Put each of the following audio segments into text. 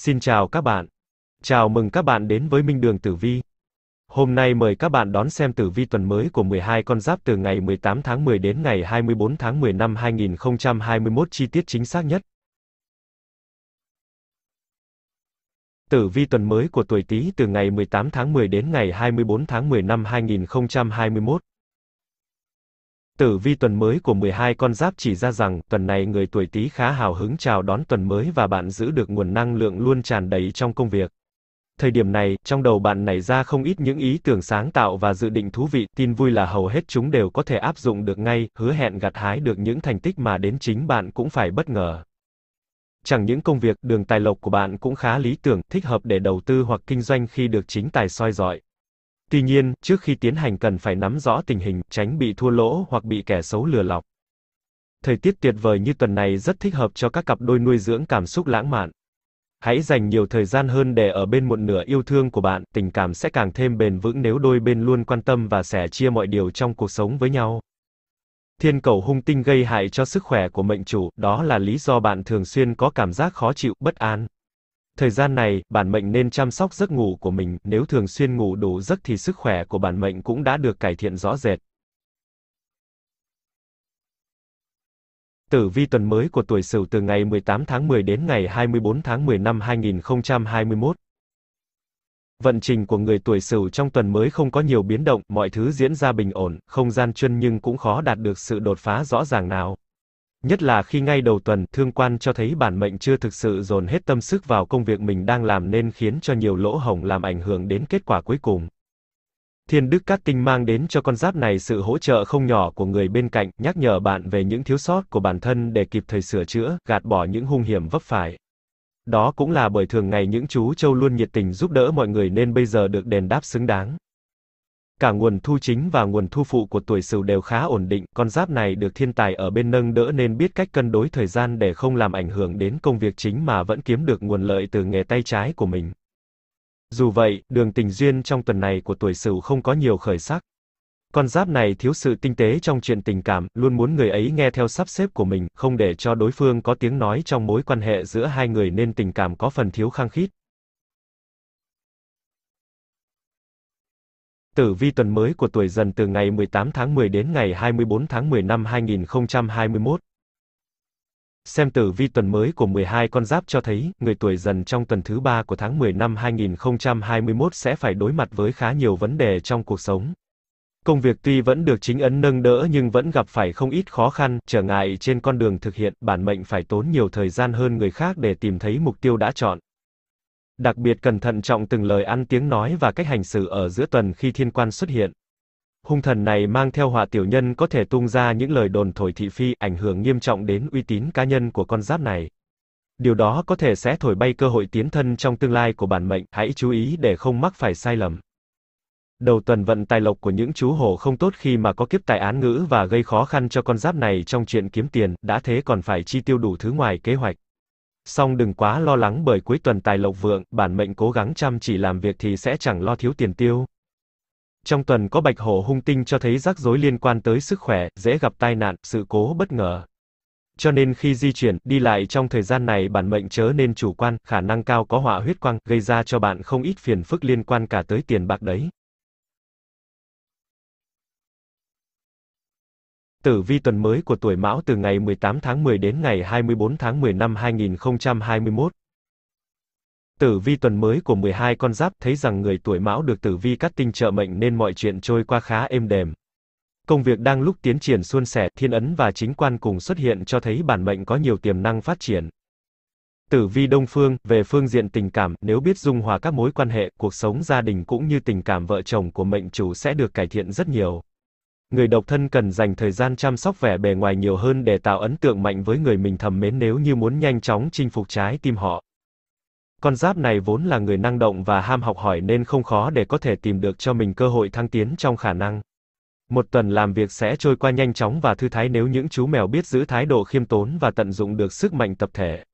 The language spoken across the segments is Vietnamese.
Xin chào các bạn. Chào mừng các bạn đến với Minh Đường Tử Vi. Hôm nay mời các bạn đón xem tử vi tuần mới của 12 con giáp từ ngày 18 tháng 10 đến ngày 24 tháng 10 năm 2021 chi tiết chính xác nhất. Tử vi tuần mới của tuổi Tý từ ngày 18 tháng 10 đến ngày 24 tháng 10 năm 2021. Tử vi tuần mới của 12 con giáp chỉ ra rằng, tuần này người tuổi Tý khá hào hứng chào đón tuần mới và bạn giữ được nguồn năng lượng luôn tràn đầy trong công việc. Thời điểm này, trong đầu bạn nảy ra không ít những ý tưởng sáng tạo và dự định thú vị, tin vui là hầu hết chúng đều có thể áp dụng được ngay, hứa hẹn gặt hái được những thành tích mà đến chính bạn cũng phải bất ngờ. Chẳng những công việc, đường tài lộc của bạn cũng khá lý tưởng, thích hợp để đầu tư hoặc kinh doanh khi được chính tài soi dọi. Tuy nhiên, trước khi tiến hành cần phải nắm rõ tình hình, tránh bị thua lỗ hoặc bị kẻ xấu lừa lọc. Thời tiết tuyệt vời như tuần này rất thích hợp cho các cặp đôi nuôi dưỡng cảm xúc lãng mạn. Hãy dành nhiều thời gian hơn để ở bên một nửa yêu thương của bạn, tình cảm sẽ càng thêm bền vững nếu đôi bên luôn quan tâm và sẻ chia mọi điều trong cuộc sống với nhau. Thiên cầu hung tinh gây hại cho sức khỏe của mệnh chủ, đó là lý do bạn thường xuyên có cảm giác khó chịu, bất an. Thời gian này, bản mệnh nên chăm sóc giấc ngủ của mình, nếu thường xuyên ngủ đủ giấc thì sức khỏe của bản mệnh cũng đã được cải thiện rõ rệt. Tử vi tuần mới của tuổi Sửu từ ngày 18 tháng 10 đến ngày 24 tháng 10 năm 2021. Vận trình của người tuổi Sửu trong tuần mới không có nhiều biến động, mọi thứ diễn ra bình ổn, không gian chuyên nhưng cũng khó đạt được sự đột phá rõ ràng nào. Nhất là khi ngay đầu tuần, thương quan cho thấy bản mệnh chưa thực sự dồn hết tâm sức vào công việc mình đang làm nên khiến cho nhiều lỗ hổng làm ảnh hưởng đến kết quả cuối cùng. Thiên Đức Cát Tinh mang đến cho con giáp này sự hỗ trợ không nhỏ của người bên cạnh, nhắc nhở bạn về những thiếu sót của bản thân để kịp thời sửa chữa, gạt bỏ những hung hiểm vấp phải. Đó cũng là bởi thường ngày những chú châu luôn nhiệt tình giúp đỡ mọi người nên bây giờ được đền đáp xứng đáng. Cả nguồn thu chính và nguồn thu phụ của tuổi Sửu đều khá ổn định, con giáp này được thiên tài ở bên nâng đỡ nên biết cách cân đối thời gian để không làm ảnh hưởng đến công việc chính mà vẫn kiếm được nguồn lợi từ nghề tay trái của mình. Dù vậy, đường tình duyên trong tuần này của tuổi Sửu không có nhiều khởi sắc. Con giáp này thiếu sự tinh tế trong chuyện tình cảm, luôn muốn người ấy nghe theo sắp xếp của mình, không để cho đối phương có tiếng nói trong mối quan hệ giữa hai người nên tình cảm có phần thiếu khăng khít. Tử vi tuần mới của tuổi dần từ ngày 18 tháng 10 đến ngày 24 tháng 10 năm 2021. Xem tử vi tuần mới của 12 con giáp cho thấy, người tuổi dần trong tuần thứ 3 của tháng 10 năm 2021 sẽ phải đối mặt với khá nhiều vấn đề trong cuộc sống. Công việc tuy vẫn được chính ấn nâng đỡ nhưng vẫn gặp phải không ít khó khăn, trở ngại trên con đường thực hiện, bản mệnh phải tốn nhiều thời gian hơn người khác để tìm thấy mục tiêu đã chọn. Đặc biệt cần thận trọng từng lời ăn tiếng nói và cách hành xử ở giữa tuần khi thiên quan xuất hiện. Hung thần này mang theo họa tiểu nhân có thể tung ra những lời đồn thổi thị phi, ảnh hưởng nghiêm trọng đến uy tín cá nhân của con giáp này. Điều đó có thể sẽ thổi bay cơ hội tiến thân trong tương lai của bản mệnh, hãy chú ý để không mắc phải sai lầm. Đầu tuần vận tài lộc của những chú hổ không tốt khi mà có kiếp tài án ngữ và gây khó khăn cho con giáp này trong chuyện kiếm tiền, đã thế còn phải chi tiêu đủ thứ ngoài kế hoạch. Song đừng quá lo lắng bởi cuối tuần tài lộc vượng, bản mệnh cố gắng chăm chỉ làm việc thì sẽ chẳng lo thiếu tiền tiêu. Trong tuần có bạch hổ hung tinh cho thấy rắc rối liên quan tới sức khỏe, dễ gặp tai nạn, sự cố bất ngờ. Cho nên khi di chuyển, đi lại trong thời gian này bản mệnh chớ nên chủ quan, khả năng cao có họa huyết quang, gây ra cho bạn không ít phiền phức liên quan cả tới tiền bạc đấy. Tử vi tuần mới của tuổi Mão từ ngày 18 tháng 10 đến ngày 24 tháng 10 năm 2021. Tử vi tuần mới của 12 con giáp thấy rằng người tuổi Mão được tử vi cắt tinh trợ mệnh nên mọi chuyện trôi qua khá êm đềm. Công việc đang lúc tiến triển suôn sẻ, thiên ấn và chính quan cùng xuất hiện cho thấy bản mệnh có nhiều tiềm năng phát triển. Tử vi đông phương, về phương diện tình cảm, nếu biết dung hòa các mối quan hệ, cuộc sống gia đình cũng như tình cảm vợ chồng của mệnh chủ sẽ được cải thiện rất nhiều người độc thân cần dành thời gian chăm sóc vẻ bề ngoài nhiều hơn để tạo ấn tượng mạnh với người mình thầm mến nếu như muốn nhanh chóng chinh phục trái tim họ. Con giáp này vốn là người năng động và ham học hỏi nên không khó để có thể tìm được cho mình cơ hội thăng tiến trong khả năng. Một tuần làm việc sẽ trôi qua nhanh chóng và thư thái nếu những chú mèo biết giữ thái độ khiêm tốn và tận dụng được sức mạnh tập thể.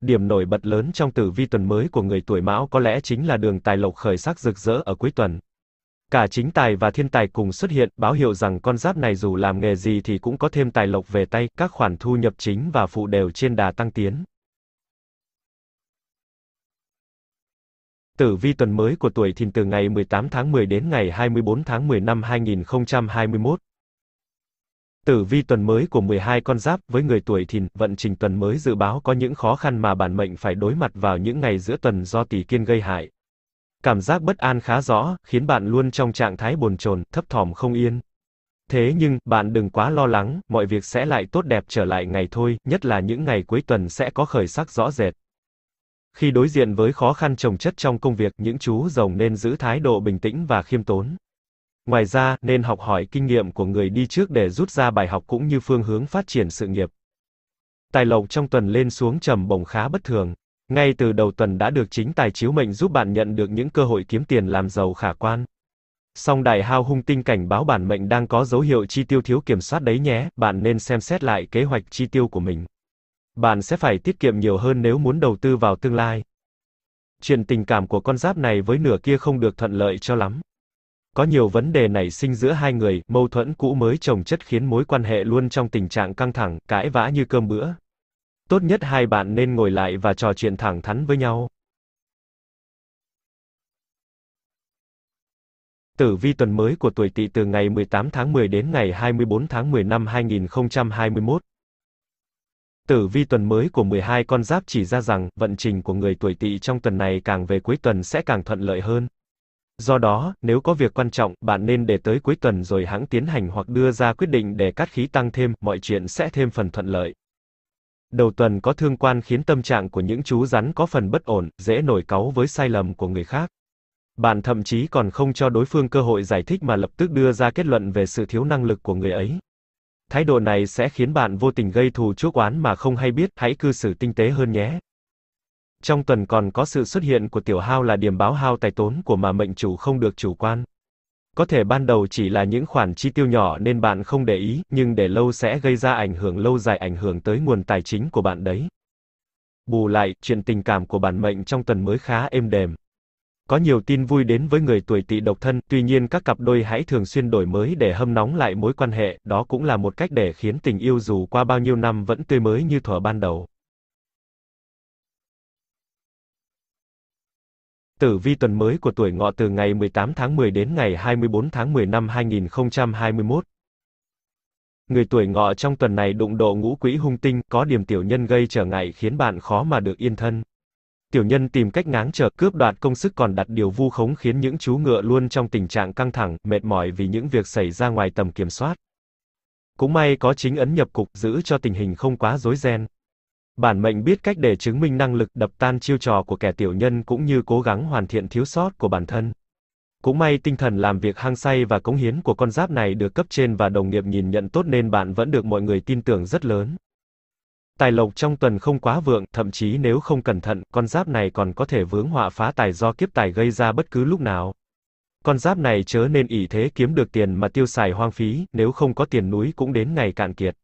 Điểm nổi bật lớn trong tử vi tuần mới của người tuổi Mão có lẽ chính là đường tài lộc khởi sắc rực rỡ ở cuối tuần. Cả chính tài và thiên tài cùng xuất hiện, báo hiệu rằng con giáp này dù làm nghề gì thì cũng có thêm tài lộc về tay, các khoản thu nhập chính và phụ đều trên đà tăng tiến. Tử vi tuần mới của tuổi thìn từ ngày 18 tháng 10 đến ngày 24 tháng 10 năm 2021. Tử vi tuần mới của 12 con giáp với người tuổi thìn, vận trình tuần mới dự báo có những khó khăn mà bản mệnh phải đối mặt vào những ngày giữa tuần do tỷ kiên gây hại. Cảm giác bất an khá rõ, khiến bạn luôn trong trạng thái bồn chồn, thấp thỏm không yên. Thế nhưng, bạn đừng quá lo lắng, mọi việc sẽ lại tốt đẹp trở lại ngày thôi, nhất là những ngày cuối tuần sẽ có khởi sắc rõ rệt. Khi đối diện với khó khăn trồng chất trong công việc, những chú rồng nên giữ thái độ bình tĩnh và khiêm tốn. Ngoài ra, nên học hỏi kinh nghiệm của người đi trước để rút ra bài học cũng như phương hướng phát triển sự nghiệp. Tài lộc trong tuần lên xuống trầm bổng khá bất thường. Ngay từ đầu tuần đã được chính tài chiếu mệnh giúp bạn nhận được những cơ hội kiếm tiền làm giàu khả quan. Song đại hao hung tinh cảnh báo bản mệnh đang có dấu hiệu chi tiêu thiếu kiểm soát đấy nhé, bạn nên xem xét lại kế hoạch chi tiêu của mình. Bạn sẽ phải tiết kiệm nhiều hơn nếu muốn đầu tư vào tương lai. Chuyện tình cảm của con giáp này với nửa kia không được thuận lợi cho lắm. Có nhiều vấn đề nảy sinh giữa hai người, mâu thuẫn cũ mới chồng chất khiến mối quan hệ luôn trong tình trạng căng thẳng, cãi vã như cơm bữa. Tốt nhất hai bạn nên ngồi lại và trò chuyện thẳng thắn với nhau. Tử vi tuần mới của tuổi Tỵ từ ngày 18 tháng 10 đến ngày 24 tháng 10 năm 2021. Tử vi tuần mới của 12 con giáp chỉ ra rằng, vận trình của người tuổi Tỵ trong tuần này càng về cuối tuần sẽ càng thuận lợi hơn. Do đó, nếu có việc quan trọng, bạn nên để tới cuối tuần rồi hãng tiến hành hoặc đưa ra quyết định để cát khí tăng thêm, mọi chuyện sẽ thêm phần thuận lợi. Đầu tuần có thương quan khiến tâm trạng của những chú rắn có phần bất ổn, dễ nổi cáu với sai lầm của người khác. Bạn thậm chí còn không cho đối phương cơ hội giải thích mà lập tức đưa ra kết luận về sự thiếu năng lực của người ấy. Thái độ này sẽ khiến bạn vô tình gây thù chuốc oán mà không hay biết, hãy cư xử tinh tế hơn nhé. Trong tuần còn có sự xuất hiện của tiểu hao là điểm báo hao tài tốn của mà mệnh chủ không được chủ quan. Có thể ban đầu chỉ là những khoản chi tiêu nhỏ nên bạn không để ý, nhưng để lâu sẽ gây ra ảnh hưởng lâu dài ảnh hưởng tới nguồn tài chính của bạn đấy. Bù lại, chuyện tình cảm của bản mệnh trong tuần mới khá êm đềm. Có nhiều tin vui đến với người tuổi tỵ độc thân, tuy nhiên các cặp đôi hãy thường xuyên đổi mới để hâm nóng lại mối quan hệ, đó cũng là một cách để khiến tình yêu dù qua bao nhiêu năm vẫn tươi mới như thuở ban đầu. Tử vi tuần mới của tuổi ngọ từ ngày 18 tháng 10 đến ngày 24 tháng 10 năm 2021. Người tuổi ngọ trong tuần này đụng độ ngũ quỹ hung tinh, có điểm tiểu nhân gây trở ngại khiến bạn khó mà được yên thân. Tiểu nhân tìm cách ngáng trở, cướp đoạt công sức còn đặt điều vu khống khiến những chú ngựa luôn trong tình trạng căng thẳng, mệt mỏi vì những việc xảy ra ngoài tầm kiểm soát. Cũng may có chính ấn nhập cục giữ cho tình hình không quá rối ren. Bản mệnh biết cách để chứng minh năng lực đập tan chiêu trò của kẻ tiểu nhân cũng như cố gắng hoàn thiện thiếu sót của bản thân. Cũng may tinh thần làm việc hăng say và cống hiến của con giáp này được cấp trên và đồng nghiệp nhìn nhận tốt nên bạn vẫn được mọi người tin tưởng rất lớn. Tài lộc trong tuần không quá vượng, thậm chí nếu không cẩn thận, con giáp này còn có thể vướng họa phá tài do kiếp tài gây ra bất cứ lúc nào. Con giáp này chớ nên ỷ thế kiếm được tiền mà tiêu xài hoang phí, nếu không có tiền núi cũng đến ngày cạn kiệt.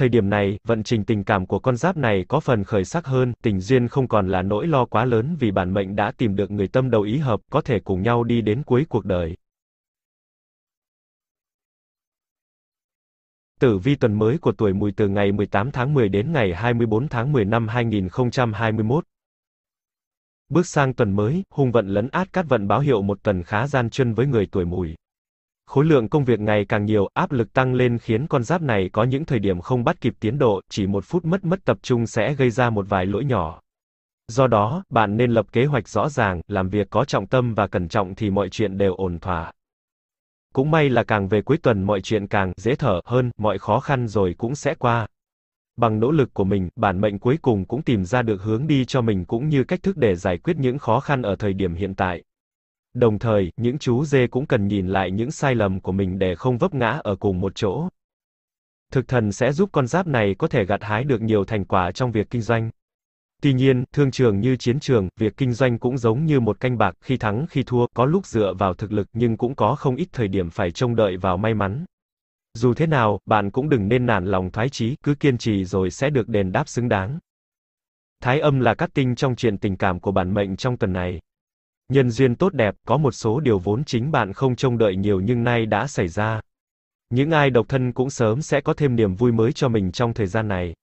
Thời điểm này, vận trình tình cảm của con giáp này có phần khởi sắc hơn, tình duyên không còn là nỗi lo quá lớn vì bản mệnh đã tìm được người tâm đầu ý hợp, có thể cùng nhau đi đến cuối cuộc đời. Tử vi tuần mới của tuổi mùi từ ngày 18 tháng 10 đến ngày 24 tháng 10 năm 2021. Bước sang tuần mới, hung vận lấn át cát vận báo hiệu một tuần khá gian truân với người tuổi mùi. Khối lượng công việc ngày càng nhiều, áp lực tăng lên khiến con giáp này có những thời điểm không bắt kịp tiến độ, chỉ một phút mất mất tập trung sẽ gây ra một vài lỗi nhỏ. Do đó, bạn nên lập kế hoạch rõ ràng, làm việc có trọng tâm và cẩn trọng thì mọi chuyện đều ổn thỏa. Cũng may là càng về cuối tuần mọi chuyện càng dễ thở hơn, mọi khó khăn rồi cũng sẽ qua. Bằng nỗ lực của mình, bản mệnh cuối cùng cũng tìm ra được hướng đi cho mình cũng như cách thức để giải quyết những khó khăn ở thời điểm hiện tại. Đồng thời, những chú dê cũng cần nhìn lại những sai lầm của mình để không vấp ngã ở cùng một chỗ. Thực thần sẽ giúp con giáp này có thể gặt hái được nhiều thành quả trong việc kinh doanh. Tuy nhiên, thương trường như chiến trường, việc kinh doanh cũng giống như một canh bạc, khi thắng khi thua, có lúc dựa vào thực lực nhưng cũng có không ít thời điểm phải trông đợi vào may mắn. Dù thế nào, bạn cũng đừng nên nản lòng thoái chí, cứ kiên trì rồi sẽ được đền đáp xứng đáng. Thái âm là cát tinh trong chuyện tình cảm của bản mệnh trong tuần này. Nhân duyên tốt đẹp, có một số điều vốn chính bạn không trông đợi nhiều nhưng nay đã xảy ra. Những ai độc thân cũng sớm sẽ có thêm niềm vui mới cho mình trong thời gian này.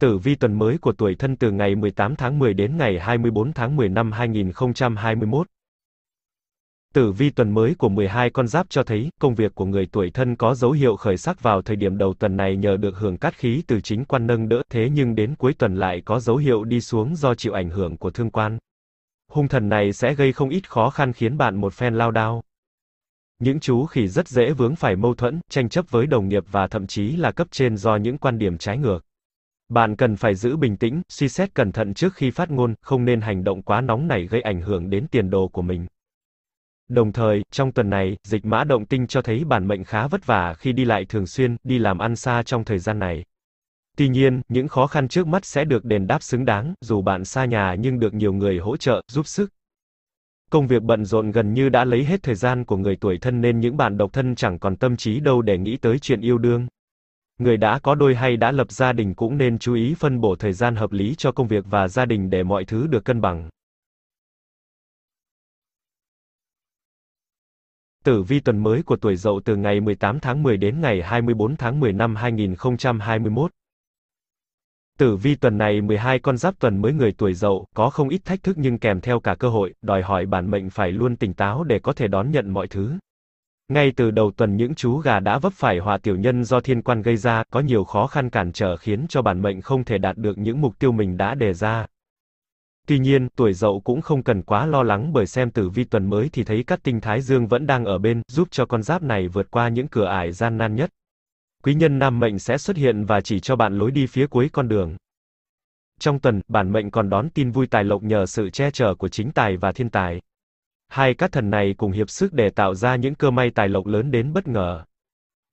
Tử vi tuần mới của tuổi thân từ ngày 18 tháng 10 đến ngày 24 tháng 10 năm 2021. Tử vi tuần mới của 12 con giáp cho thấy, công việc của người tuổi thân có dấu hiệu khởi sắc vào thời điểm đầu tuần này nhờ được hưởng cát khí từ chính quan nâng đỡ, thế nhưng đến cuối tuần lại có dấu hiệu đi xuống do chịu ảnh hưởng của thương quan. Hung thần này sẽ gây không ít khó khăn khiến bạn một phen lao đao. Những chú khỉ rất dễ vướng phải mâu thuẫn, tranh chấp với đồng nghiệp và thậm chí là cấp trên do những quan điểm trái ngược. Bạn cần phải giữ bình tĩnh, suy xét cẩn thận trước khi phát ngôn, không nên hành động quá nóng nảy gây ảnh hưởng đến tiền đồ của mình. Đồng thời, trong tuần này, dịch mã động tinh cho thấy bản mệnh khá vất vả khi đi lại thường xuyên, đi làm ăn xa trong thời gian này. Tuy nhiên, những khó khăn trước mắt sẽ được đền đáp xứng đáng, dù bạn xa nhà nhưng được nhiều người hỗ trợ, giúp sức. Công việc bận rộn gần như đã lấy hết thời gian của người tuổi thân nên những bạn độc thân chẳng còn tâm trí đâu để nghĩ tới chuyện yêu đương. Người đã có đôi hay đã lập gia đình cũng nên chú ý phân bổ thời gian hợp lý cho công việc và gia đình để mọi thứ được cân bằng. Tử vi tuần mới của tuổi Dậu từ ngày 18 tháng 10 đến ngày 24 tháng 10 năm 2021. Tử vi tuần này 12 con giáp tuần mới người tuổi Dậu, có không ít thách thức nhưng kèm theo cả cơ hội, đòi hỏi bản mệnh phải luôn tỉnh táo để có thể đón nhận mọi thứ. Ngay từ đầu tuần những chú gà đã vấp phải hòa tiểu nhân do thiên quan gây ra, có nhiều khó khăn cản trở khiến cho bản mệnh không thể đạt được những mục tiêu mình đã đề ra, Tuy nhiên, tuổi dậu cũng không cần quá lo lắng bởi xem tử vi tuần mới thì thấy các tinh thái dương vẫn đang ở bên, giúp cho con giáp này vượt qua những cửa ải gian nan nhất. Quý nhân nam mệnh sẽ xuất hiện và chỉ cho bạn lối đi phía cuối con đường. Trong tuần, bản mệnh còn đón tin vui tài lộc nhờ sự che chở của chính tài và thiên tài. Hai các thần này cùng hiệp sức để tạo ra những cơ may tài lộc lớn đến bất ngờ.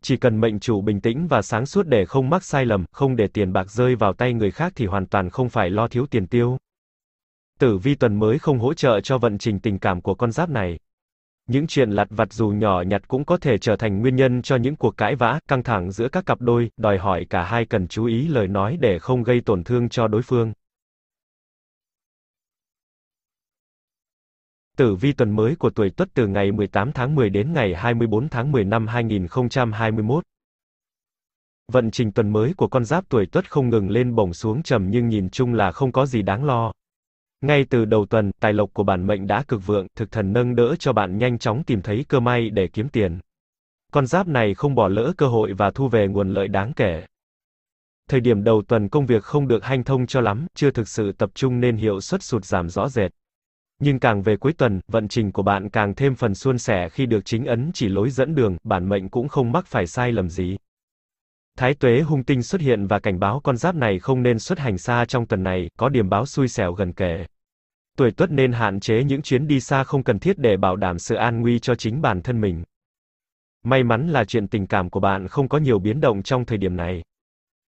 Chỉ cần mệnh chủ bình tĩnh và sáng suốt để không mắc sai lầm, không để tiền bạc rơi vào tay người khác thì hoàn toàn không phải lo thiếu tiền tiêu. Tử vi tuần mới không hỗ trợ cho vận trình tình cảm của con giáp này. Những chuyện lặt vặt dù nhỏ nhặt cũng có thể trở thành nguyên nhân cho những cuộc cãi vã, căng thẳng giữa các cặp đôi, đòi hỏi cả hai cần chú ý lời nói để không gây tổn thương cho đối phương. Tử vi tuần mới của tuổi Tuất từ ngày 18 tháng 10 đến ngày 24 tháng 10 năm 2021. Vận trình tuần mới của con giáp tuổi Tuất không ngừng lên bổng xuống trầm nhưng nhìn chung là không có gì đáng lo. Ngay từ đầu tuần, tài lộc của bản mệnh đã cực vượng, thực thần nâng đỡ cho bạn nhanh chóng tìm thấy cơ may để kiếm tiền. Con giáp này không bỏ lỡ cơ hội và thu về nguồn lợi đáng kể. Thời điểm đầu tuần công việc không được hanh thông cho lắm, chưa thực sự tập trung nên hiệu suất sụt giảm rõ rệt. Nhưng càng về cuối tuần, vận trình của bạn càng thêm phần suôn sẻ khi được chính ấn chỉ lối dẫn đường, bản mệnh cũng không mắc phải sai lầm gì. Thái tuế hung tinh xuất hiện và cảnh báo con giáp này không nên xuất hành xa trong tuần này, có điểm báo xui xẻo gần kề. Tuổi tuất nên hạn chế những chuyến đi xa không cần thiết để bảo đảm sự an nguy cho chính bản thân mình. May mắn là chuyện tình cảm của bạn không có nhiều biến động trong thời điểm này.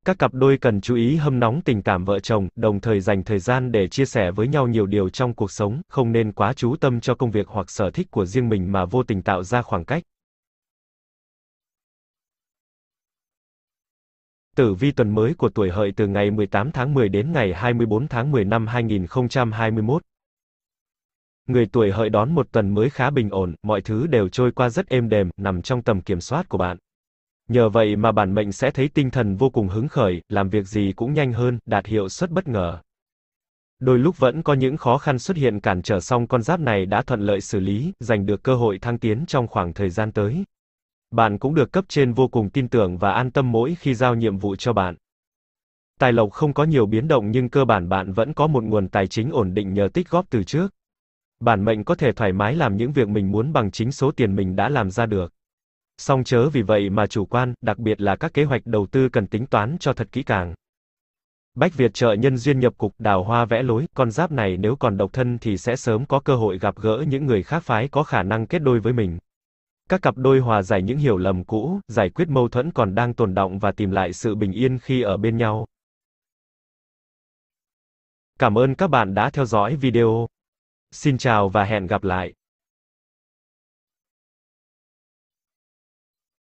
Các cặp đôi cần chú ý hâm nóng tình cảm vợ chồng, đồng thời dành thời gian để chia sẻ với nhau nhiều điều trong cuộc sống, không nên quá chú tâm cho công việc hoặc sở thích của riêng mình mà vô tình tạo ra khoảng cách. Tử vi tuần mới của tuổi hợi từ ngày 18 tháng 10 đến ngày 24 tháng 10 năm 2021. Người tuổi hợi đón một tuần mới khá bình ổn, mọi thứ đều trôi qua rất êm đềm, nằm trong tầm kiểm soát của bạn. Nhờ vậy mà bản mệnh sẽ thấy tinh thần vô cùng hứng khởi, làm việc gì cũng nhanh hơn, đạt hiệu suất bất ngờ. Đôi lúc vẫn có những khó khăn xuất hiện cản trở song con giáp này đã thuận lợi xử lý, giành được cơ hội thăng tiến trong khoảng thời gian tới bạn cũng được cấp trên vô cùng tin tưởng và an tâm mỗi khi giao nhiệm vụ cho bạn. Tài lộc không có nhiều biến động nhưng cơ bản bạn vẫn có một nguồn tài chính ổn định nhờ tích góp từ trước. Bản mệnh có thể thoải mái làm những việc mình muốn bằng chính số tiền mình đã làm ra được. Song chớ vì vậy mà chủ quan, đặc biệt là các kế hoạch đầu tư cần tính toán cho thật kỹ càng. Bách Việt trợ nhân duyên nhập cục đào hoa vẽ lối, con giáp này nếu còn độc thân thì sẽ sớm có cơ hội gặp gỡ những người khác phái có khả năng kết đôi với mình. Các cặp đôi hòa giải những hiểu lầm cũ, giải quyết mâu thuẫn còn đang tồn động và tìm lại sự bình yên khi ở bên nhau. Cảm ơn các bạn đã theo dõi video. Xin chào và hẹn gặp lại.